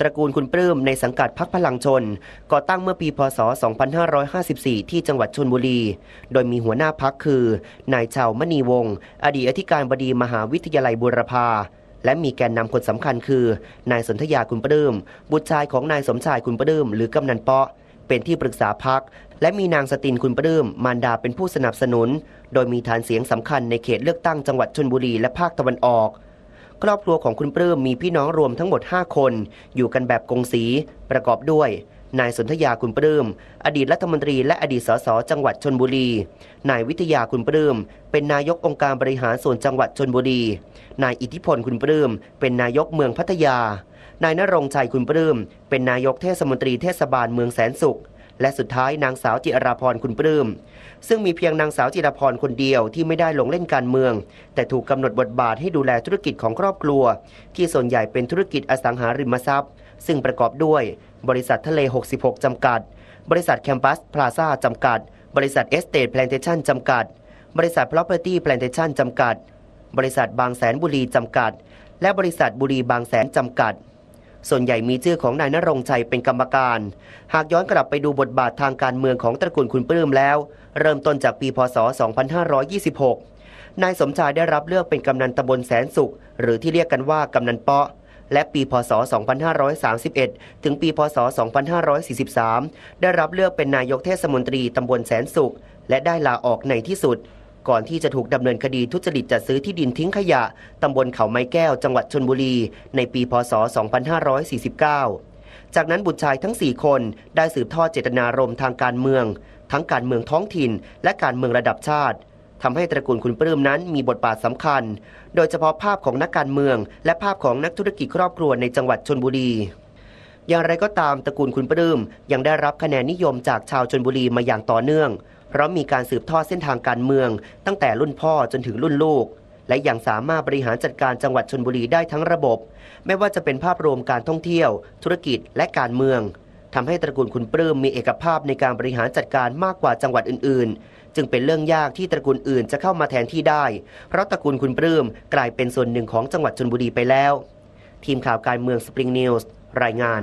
ตระกูลคุณปลื้มในสังกัดพักพลังชนก่อตั้งเมื่อปีพศ 2554 ที่จังหวัดชนบุรี โดยมีหัวหน้าพักคือนายชาวมณีวงศ์อดีตอธิการบดีมหาวิทยาลัยบูรพา และมีแกนนำคนสำคัญคือ นายสนธยาคุณปลื้มบุตรชายของนายสมชายคุณปลื้มหรือกำนันเปาะ เป็นที่ปรึกษาพักและมีนางสตินคุณปลื้มมารดาเป็นผู้สนับสนุน โดยมีฐานเสียงสำคัญในเขตเลือกตั้งจังหวัดชนบุรีและภาคตะวันออกครอบครัวของคุณปลื้มมีพี่น้องรวมทั้งหมด 5 คนอยู่กันแบบกงสี ประกอบด้วย นายสนธยาคุณปลื้มอดีตรัฐมนตรีและอดีตสสจังหวัดชนบุรี นายวิทยาคุณปลื้มเป็นนายกองค์การบริหารส่วนจังหวัดชนบุรี นายอิทธิพลคุณปลื้มเป็นนายกเมืองพัทยานายนรงชัยคุณปลื้มเป็นนายกเทศมนตรีเทศบาลเมืองแสนสุขและสุดท้ายนางสาวจิราพรคุณปลื้มซึ่งมีเพียงนางสาวจิราพรคนเดียวที่ไม่ได้ลงเล่นการเมือง แต่ถูกกำหนดบทบาทให้ดูแลธุรกิจของครอบครัว ที่ส่วนใหญ่เป็นธุรกิจอสังหาริมทรัพย์ ซึ่งประกอบด้วยบริษัททะเล 66 จำกัด บริษัทแคมปัสพลาซ่า จำกัด บริษัทเอสเตทแพลนเทชันจำกัด บริษัทพเพอร์ตี้ l พลนเทชันจำกัด บริษัทบางแสนบุรีจำกัด และบริษัทบุรีบางแสนจำกัดส่วนใหญ่มีชื่อของนายนรงชัยเป็นกรรมการ หากย้อนกลับไปดูบทบาททางการเมืองของตระกูลคุณปลื้มแล้ว เริ่มต้นจากปีพศ 2526 นายสมชายได้รับเลือกเป็นกำนันตำบลแสนสุข หรือที่เรียกกันว่ากำนันเปาะ และปีพศ 2531 ถึงปีพศ 2543 ได้รับเลือกเป็นนายกเทศมนตรีตำบลแสนสุข และได้ลาออกในที่สุดก่อนที่จะถูกดำเนินคดีทุจริตจัดซื้อที่ดินทิ้งขยะ ตำบลเขาไม้แก้วจังหวัดชนบุรี ในปีพศ 2549 จากนั้นบุตรชายทั้ง 4 คนได้สืบทอดเจตนารมณ์ทางการเมือง ทั้งการเมืองท้องถิ่น และการเมืองระดับชาติ ทำให้ตระกูลคุณปลื้มนั้นมีบทบาทสำคัญ โดยเฉพาะภาพของนักการเมือง และภาพของนักธุรกิจครอบครัวในจังหวัดชนบุรี อย่างไรก็ตามตระกูลคุณปลื้มยังได้รับคะแนนนิยมจากชาวชนบุรีมาอย่างต่อเนื่องเพราะมีการสืบทอดเส้นทางการเมือง ตั้งแต่รุ่นพ่อจนถึงรุ่นลูก และยังสามารถบริหารจัดการจังหวัดชนบุรีได้ทั้งระบบ ไม่ว่าจะเป็นภาพรวมการท่องเที่ยว ธุรกิจและการเมืองทำให้ตระกูลคุณปลื้มมีเอกภาพในการบริหารจัดการมากกว่าจังหวัดอื่นๆ จึงเป็นเรื่องยากที่ตระกูลอื่น จะเข้ามาแทนที่ได้ เพราะตระกูลคุณปลื้มกลายเป็นส่วนหนึ่งของจังหวัดชนบุรีไปแล้ว ทีมข่าวการเมืองสปริงนิวส์รายงาน